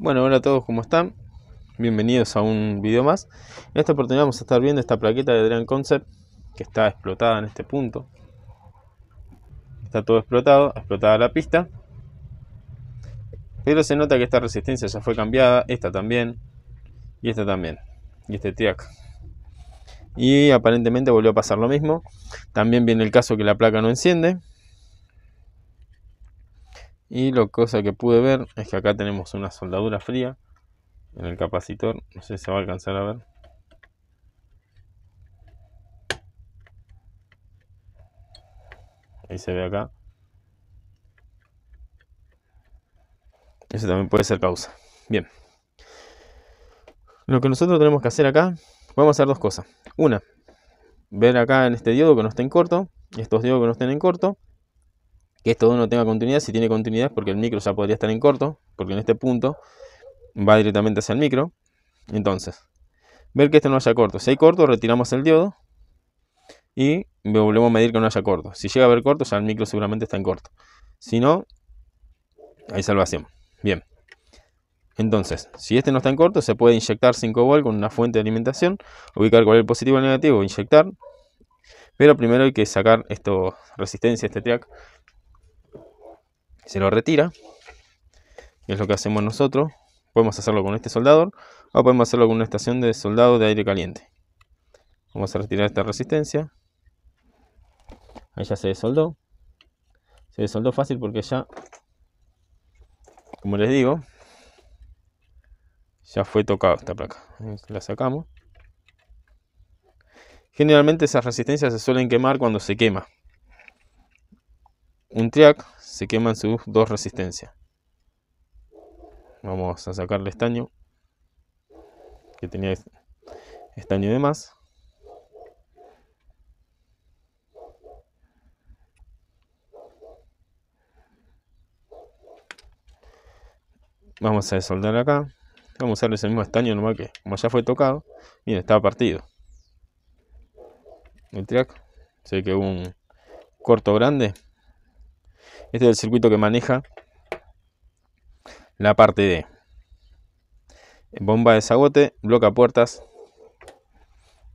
Bueno, hola a todos, ¿cómo están? Bienvenidos a un video más. En esta oportunidad vamos a estar viendo esta plaqueta de Dream Concept que está explotada en este punto. Está todo explotado, explotada la pista. Pero se nota que esta resistencia ya fue cambiada, esta también, y esta también, y este TIAC. Y aparentemente volvió a pasar lo mismo. También viene el caso que la placa no enciende, y lo cosa que pude ver es que acá tenemos una soldadura fría en el capacitor. No sé si se va a alcanzar a ver. Ahí se ve acá. Eso también puede ser causa. Bien. Lo que nosotros tenemos que hacer acá, vamos a hacer dos cosas. Una, ver acá en este diodo que no esté en corto, estos diodos que no estén en corto, que esto no tenga continuidad. Si tiene continuidad porque el micro ya podría estar en corto, porque en este punto va directamente hacia el micro. Entonces, ver que este no haya corto. Si hay corto, retiramos el diodo y volvemos a medir que no haya corto. Si llega a haber corto, ya el micro seguramente está en corto. Si no, hay salvación. Bien. Entonces, si este no está en corto, se puede inyectar 5 volt con una fuente de alimentación, ubicar cuál es el positivo o el negativo, inyectar. Pero primero hay que sacar esto, resistencia, este track, se lo retira. es lo que hacemos nosotros. Podemos hacerlo con este soldador o podemos hacerlo con una estación de soldado de aire caliente. Vamos a retirar esta resistencia. Ahí ya se desoldó. Se desoldó fácil porque ya, como les digo, ya fue tocado esta placa. La sacamos. Generalmente esas resistencias se suelen quemar cuando se quema. Un triac se queman sus dos resistencias. Vamos a sacarle estaño, que tenía estaño de más. Vamos a desoldar acá. Vamos a usar ese mismo estaño nomás que, como ya fue tocado, miren, estaba partido. El track, sé que un corto grande, este es el circuito que maneja la parte de bomba de zagote, bloca puertas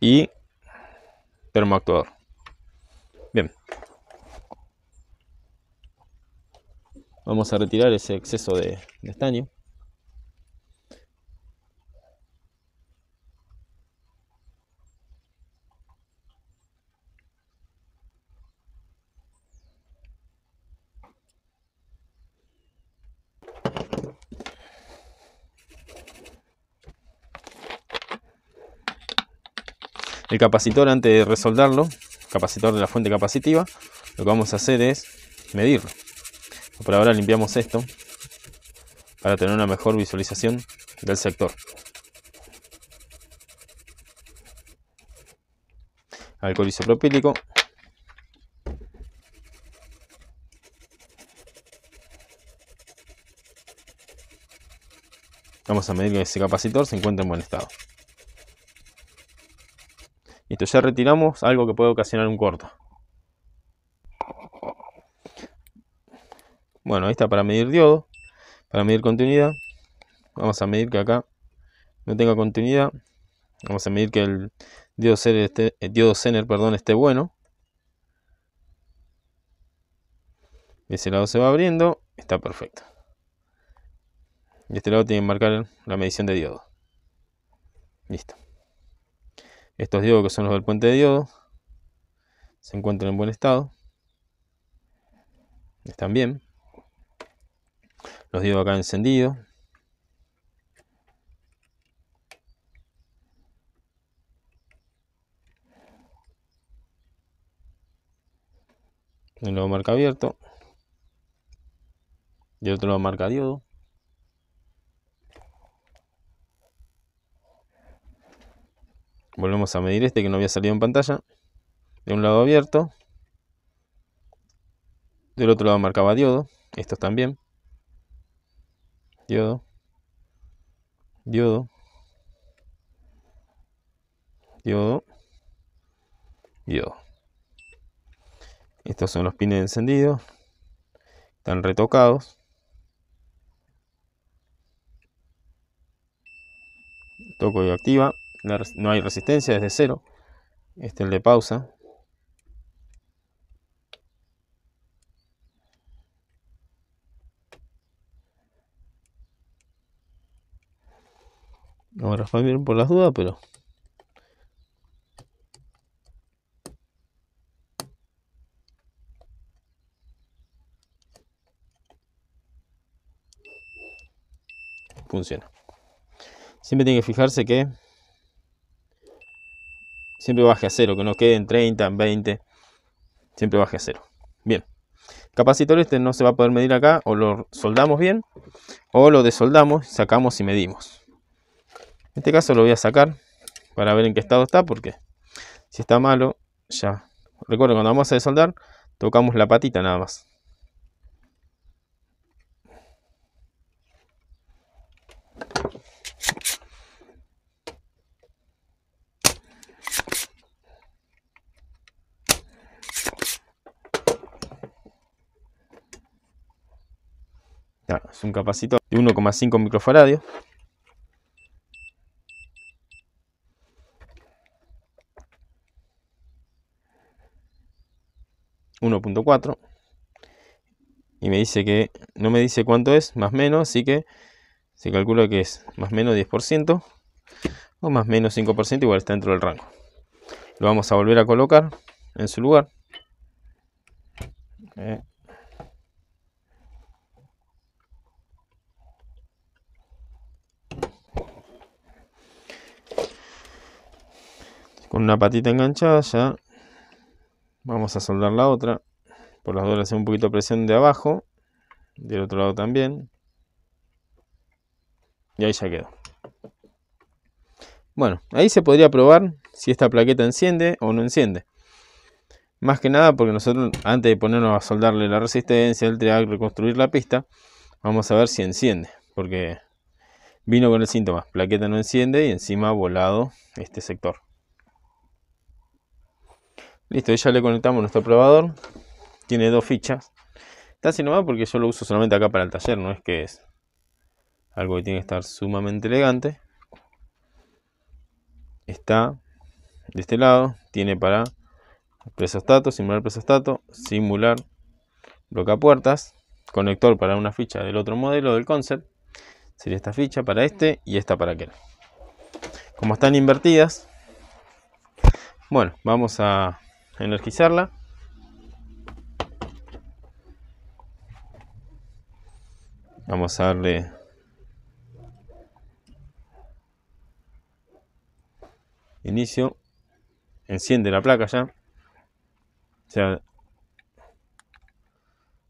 y termoactuador. Bien. Vamos a retirar ese exceso de estaño. El capacitor antes de resoldarlo, capacitor de la fuente capacitiva, lo que vamos a hacer es medirlo. Por ahora limpiamos esto para tener una mejor visualización del sector. Alcohol isopropílico. Vamos a medir que ese capacitor se encuentra en buen estado. Listo, ya retiramos algo que puede ocasionar un corto. Bueno, ahí está para medir diodo, para medir continuidad. Vamos a medir que acá no tenga continuidad. Vamos a medir que el diodo Zener esté, eh, diodo perdón, esté bueno. De ese lado se va abriendo, está perfecto. Y este lado tiene que marcar la medición de diodo. Listo. Estos diodos que son los del puente de diodo se encuentran en buen estado. Están bien. Los diodos acá encendidos. Un nuevo marca abierto. Y otro lo marca diodo. volvemos a medir este que no había salido en pantalla, de un lado abierto, del otro lado marcaba diodo, estos también, diodo, diodo, diodo, diodo. Estos son los pines encendidos, están retocados. Toco y activa no hay resistencia desde cero. Este es el de pausa. No me por las dudas, pero funciona. Siempre tiene que fijarse que siempre baje a cero, que no quede en 30, en 20, siempre baje a cero. Bien, capacitor este no se va a poder medir acá, o lo soldamos bien, o lo desoldamos, sacamos y medimos. En este caso lo voy a sacar para ver en qué estado está, porque si está malo, ya. Recuerden, cuando vamos a desoldar, tocamos la patita nada más. es un capacitor de 1,5 microfaradios. 1.4 y me dice que no me dice cuánto es, más menos, así que se calcula que es más menos 10% o más menos 5%, igual está dentro del rango. Lo vamos a volver a colocar en su lugar. con una patita enganchada ya vamos a soldar la otra por las dos le un poquito de presión de abajo del otro lado también y ahí ya quedó bueno ahí se podría probar si esta plaqueta enciende o no enciende más que nada porque nosotros antes de ponernos a soldarle la resistencia el trial reconstruir la pista vamos a ver si enciende porque vino con el síntoma plaqueta no enciende y encima ha volado este sector Listo, ya le conectamos nuestro probador. Tiene dos fichas. Está así nomás porque yo lo uso solamente acá para el taller, no es que es algo que tiene que estar sumamente elegante. Está de este lado, tiene para presostato, simular presostato, simular bloqueapuertas, puertas, conector para una ficha del otro modelo del concept. Sería esta ficha para este y esta para aquel. Como están invertidas, bueno, vamos a energizarla. Vamos a darle inicio. Enciende la placa ya. sea,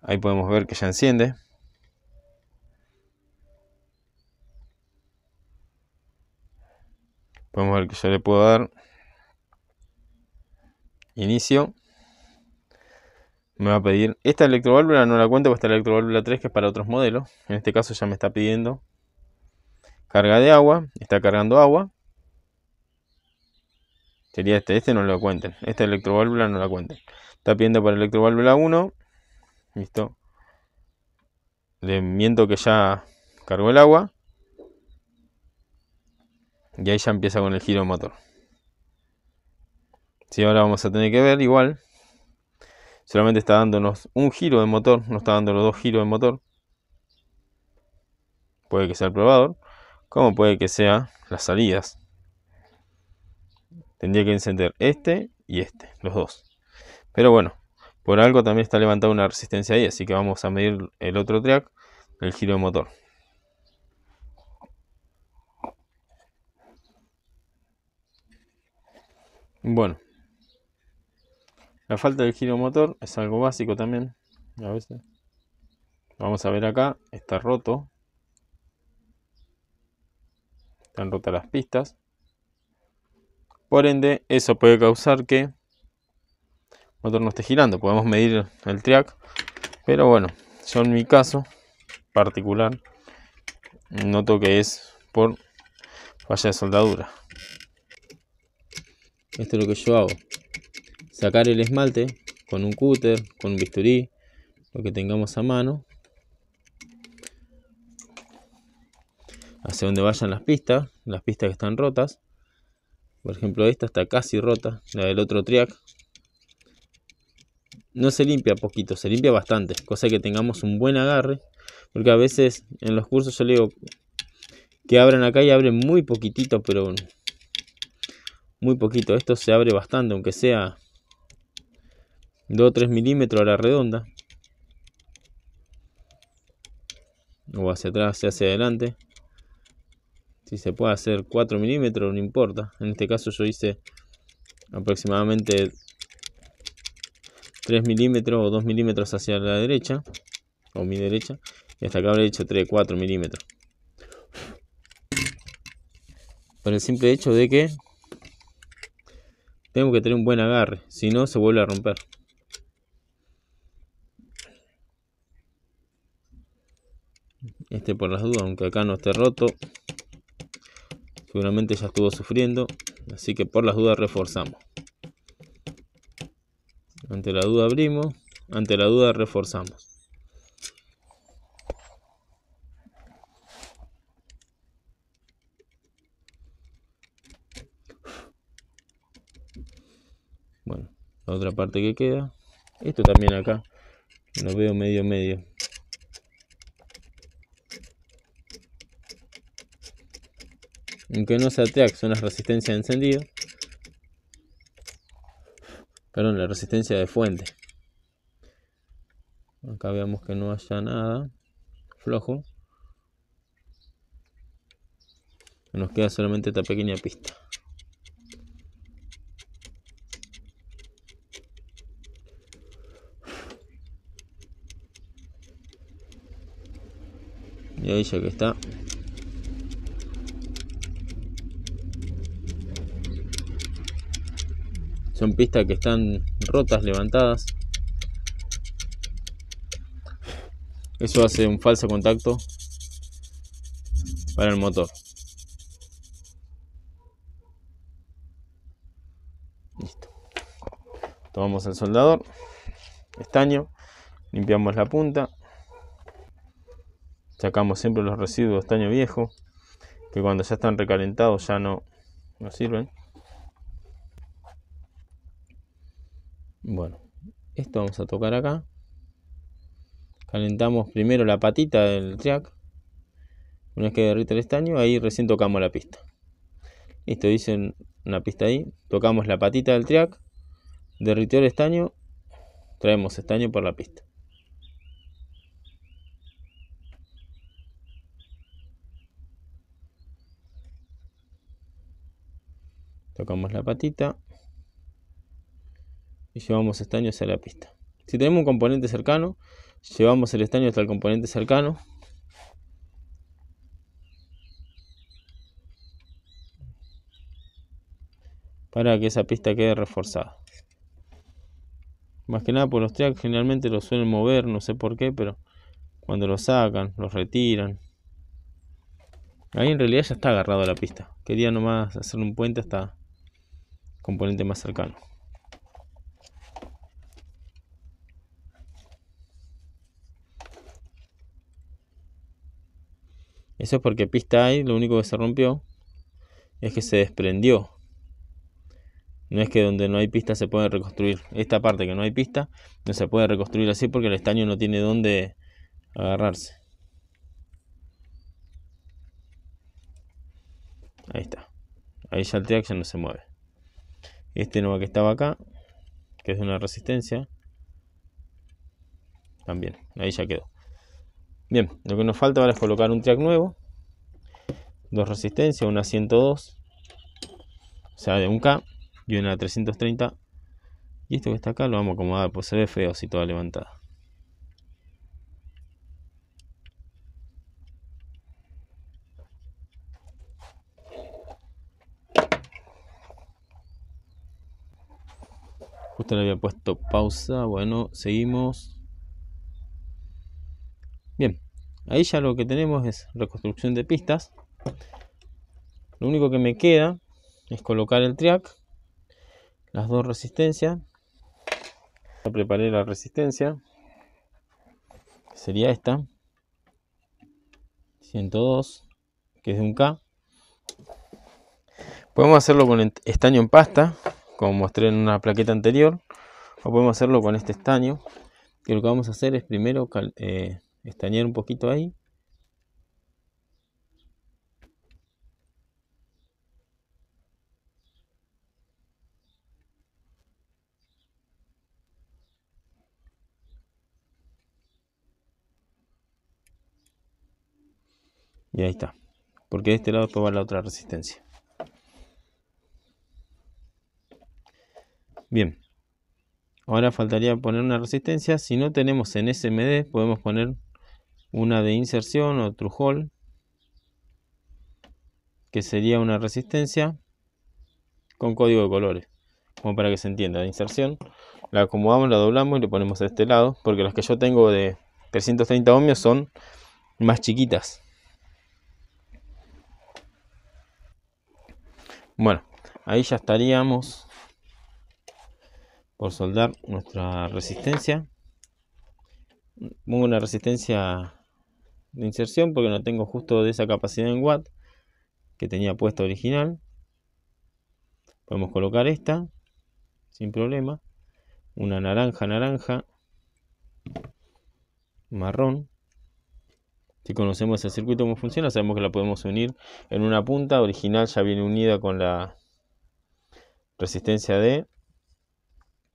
ahí podemos ver que ya enciende. Podemos ver que ya le puedo dar inicio, me va a pedir esta electroválvula, no la cuento, pues esta electroválvula 3 que es para otros modelos. En este caso ya me está pidiendo carga de agua, está cargando agua. Sería este, este no lo cuenten, esta electroválvula no la cuenten. Está pidiendo para electroválvula 1, listo. Le miento que ya cargó el agua. Y ahí ya empieza con el giro motor. Si ahora vamos a tener que ver igual. Solamente está dándonos un giro de motor, no está dando los dos giros de motor. Puede que sea el probador, como puede que sea las salidas. Tendría que encender este y este, los dos. Pero bueno, por algo también está levantada una resistencia ahí, así que vamos a medir el otro track, el giro de motor. Bueno, la falta del giro motor es algo básico también, a Vamos a ver acá, está roto. Están rotas las pistas. Por ende, eso puede causar que el motor no esté girando. Podemos medir el track, pero bueno, yo en mi caso particular noto que es por falla de soldadura. Esto es lo que yo hago sacar el esmalte con un cúter, con un bisturí, lo que tengamos a mano. Hacia donde vayan las pistas, las pistas que están rotas. Por ejemplo, esta está casi rota, la del otro triac. No se limpia poquito, se limpia bastante, cosa que tengamos un buen agarre. Porque a veces en los cursos yo le digo que abran acá y abren muy poquitito, pero muy poquito. Esto se abre bastante, aunque sea 2 o 3 milímetros a la redonda o hacia atrás o hacia adelante si se puede hacer 4 milímetros no importa en este caso yo hice aproximadamente 3 milímetros o 2 milímetros hacia la derecha o mi derecha y hasta acá habré hecho 3 4 milímetros por el simple hecho de que tengo que tener un buen agarre si no se vuelve a romper por las dudas, aunque acá no esté roto. Seguramente ya estuvo sufriendo, así que por las dudas reforzamos. Ante la duda abrimos, ante la duda reforzamos. Bueno, la otra parte que queda. Esto también acá. Lo veo medio medio. Aunque no sea TEAC, son las resistencias de encendido. Perdón, la resistencia de fuente. Acá veamos que no haya nada flojo. Nos queda solamente esta pequeña pista. Y ahí ya que está, Son pistas que están rotas, levantadas. Eso hace un falso contacto para el motor. Listo. Tomamos el soldador, estaño, limpiamos la punta. Sacamos siempre los residuos de estaño viejo, que cuando ya están recalentados ya no, no sirven. Esto vamos a tocar acá. Calentamos primero la patita del track Una vez que derrite el estaño, ahí recién tocamos la pista. esto hice una pista ahí. Tocamos la patita del track Derritió el estaño. Traemos estaño por la pista. Tocamos la patita y llevamos estaño hacia la pista. Si tenemos un componente cercano, llevamos el estaño hasta el componente cercano. Para que esa pista quede reforzada. Más que nada por pues los tracks generalmente los suelen mover, no sé por qué, pero cuando los sacan, los retiran. Ahí en realidad ya está agarrado la pista. Quería nomás hacer un puente hasta componente más cercano. Eso es porque pista hay, lo único que se rompió es que se desprendió. No es que donde no hay pista se puede reconstruir. Esta parte que no hay pista no se puede reconstruir así porque el estaño no tiene dónde agarrarse. Ahí está. Ahí ya el triac ya no se mueve. Este nuevo que estaba acá, que es de una resistencia, también. Ahí ya quedó. Bien, lo que nos falta ahora es colocar un track nuevo. Dos resistencias, una 102, o sea, de un K y una 330. Y esto que está acá lo vamos a acomodar, pues se ve feo si toda levantada. Justo le había puesto pausa. Bueno, seguimos. Ahí ya lo que tenemos es reconstrucción de pistas. Lo único que me queda es colocar el triac, las dos resistencias. Ya preparé la resistencia, sería esta, 102, que es de un K. Podemos hacerlo con estaño en pasta, como mostré en una plaqueta anterior, o podemos hacerlo con este estaño, que lo que vamos a hacer es primero eh, Estañar un poquito ahí. Y ahí está. Porque de este lado después va la otra resistencia. Bien. Ahora faltaría poner una resistencia. Si no tenemos en SMD, podemos poner una de inserción o trujol que sería una resistencia con código de colores, como para que se entienda, la inserción, la acomodamos, la doblamos y le ponemos a este lado, porque las que yo tengo de 330 ohmios son más chiquitas. Bueno, ahí ya estaríamos por soldar nuestra resistencia pongo una resistencia de inserción porque no tengo justo de esa capacidad en watt que tenía puesta original. Podemos colocar esta sin problema. Una naranja, naranja, marrón. Si conocemos el circuito cómo funciona, sabemos que la podemos unir en una punta original, ya viene unida con la resistencia de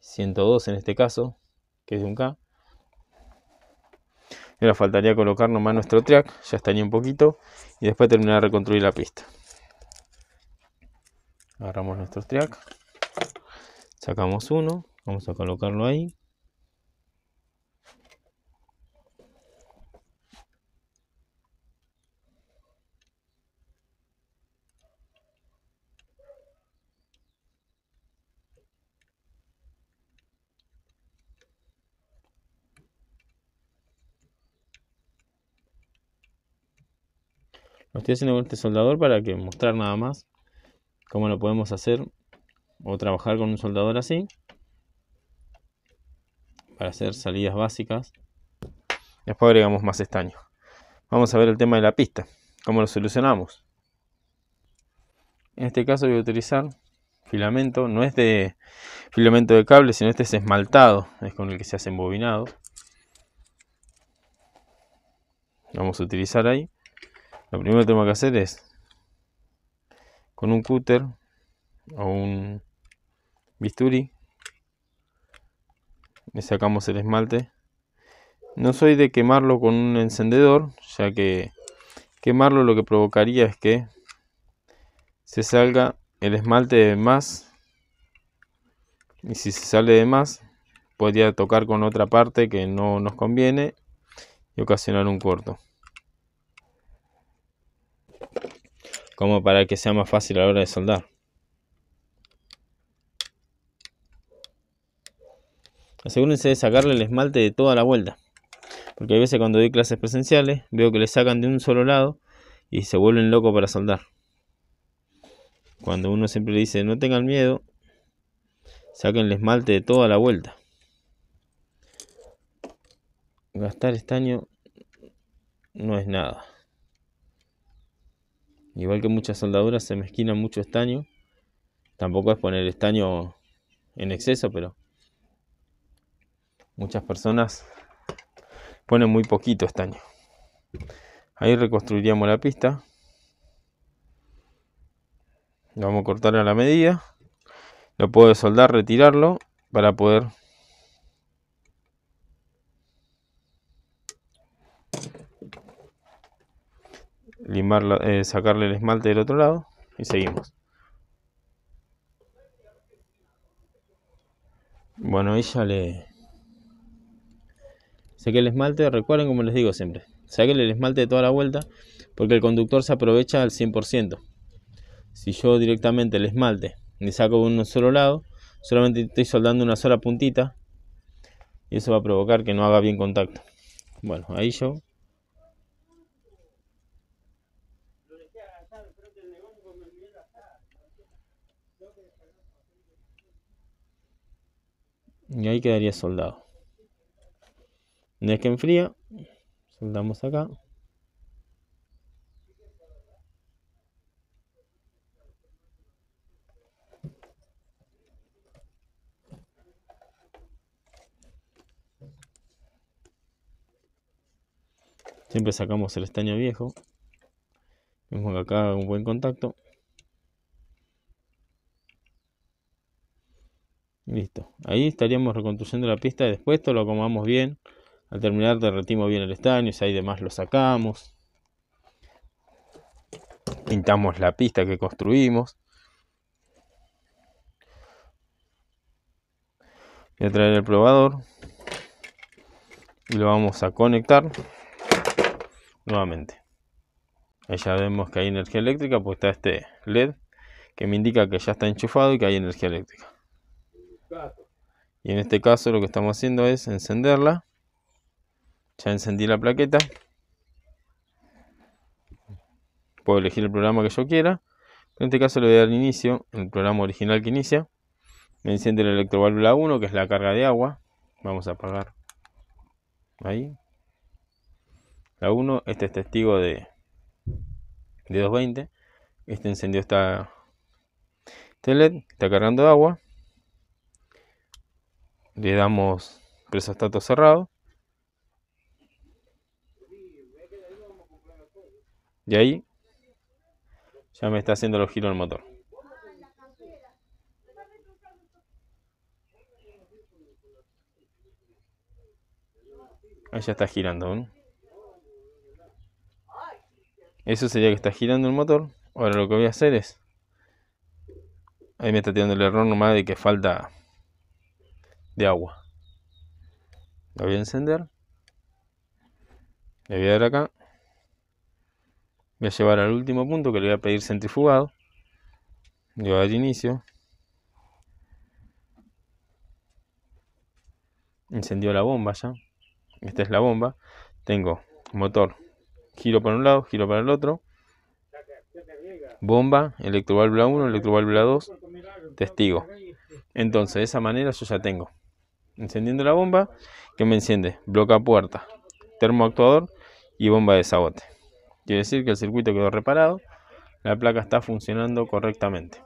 102 en este caso, que es de un K ahora faltaría colocar nomás nuestro track, ya estaría un poquito. Y después terminar de reconstruir la pista. Agarramos nuestro track. Sacamos uno. Vamos a colocarlo ahí. Lo estoy haciendo con este soldador para que mostrar nada más cómo lo podemos hacer o trabajar con un soldador así para hacer salidas básicas. Después agregamos más estaño. Vamos a ver el tema de la pista, cómo lo solucionamos. En este caso voy a utilizar filamento, no es de filamento de cable, sino este es esmaltado, es con el que se hace embobinado. vamos a utilizar ahí. Lo primero que tenemos que hacer es con un cúter o un bisturi, le sacamos el esmalte. No soy de quemarlo con un encendedor, ya que quemarlo lo que provocaría es que se salga el esmalte de más. Y si se sale de más, podría tocar con otra parte que no nos conviene y ocasionar un corto. como para que sea más fácil a la hora de soldar. Asegúrense de sacarle el esmalte de toda la vuelta. Porque a veces cuando doy clases presenciales veo que le sacan de un solo lado y se vuelven locos para soldar. Cuando uno siempre le dice no tengan miedo, saquen el esmalte de toda la vuelta. Gastar estaño no es nada. Igual que muchas soldaduras se mezquina mucho estaño. Tampoco es poner estaño en exceso, pero muchas personas ponen muy poquito estaño. Ahí reconstruiríamos la pista. Lo vamos a cortar a la medida. Lo puedo soldar, retirarlo para poder Eh, sacarle el esmalte del otro lado y seguimos. Bueno, ella ya le... que el esmalte, recuerden como les digo siempre, saquen el esmalte de toda la vuelta porque el conductor se aprovecha al 100%. Si yo directamente el esmalte le saco un solo lado, solamente estoy soldando una sola puntita y eso va a provocar que no haga bien contacto. Bueno, ahí yo Y ahí quedaría soldado. Una vez que enfría, soldamos acá. Siempre sacamos el estaño viejo. Vemos acá un buen contacto. Listo. Ahí estaríamos reconstruyendo la pista. Después esto lo acomodamos bien. Al terminar derretimos bien el estaño. Si hay demás lo sacamos. Pintamos la pista que construimos. Voy a traer el probador. Y lo vamos a conectar nuevamente. Eh, ya vemos que hay energía eléctrica, pues está este LED que me indica que ya está enchufado y que hay energía eléctrica. Y en este caso lo que estamos haciendo es encenderla. Ya encendí la plaqueta. Puedo elegir el programa que yo quiera. En este caso le voy a dar inicio, el programa original que inicia. Me enciende la electroválvula 1, que es la carga de agua. Vamos a apagar. Ahí. La 1, este es testigo de de 220. Este encendió esta, este está cargando agua. Le damos presostato cerrado. Y ahí ya me está haciendo los giros el motor. Ahí ya está girando. Eso sería que está girando el motor. Ahora lo que voy a hacer es... Ahí me está tirando el error nomás de que falta de agua. Lo voy a encender. Le voy a dar acá. Voy a llevar al último punto que le voy a pedir centrifugado. Le voy a dar inicio. Encendió la bomba ya. Esta es la bomba. Tengo motor giro para un lado, giro para el otro, bomba, electroválvula 1, electroválvula 2, testigo. Entonces, de esa manera yo ya tengo. Encendiendo la bomba, que me enciende? Bloca puerta, termoactuador y bomba de sabote. Quiere decir que el circuito quedó reparado, la placa está funcionando correctamente.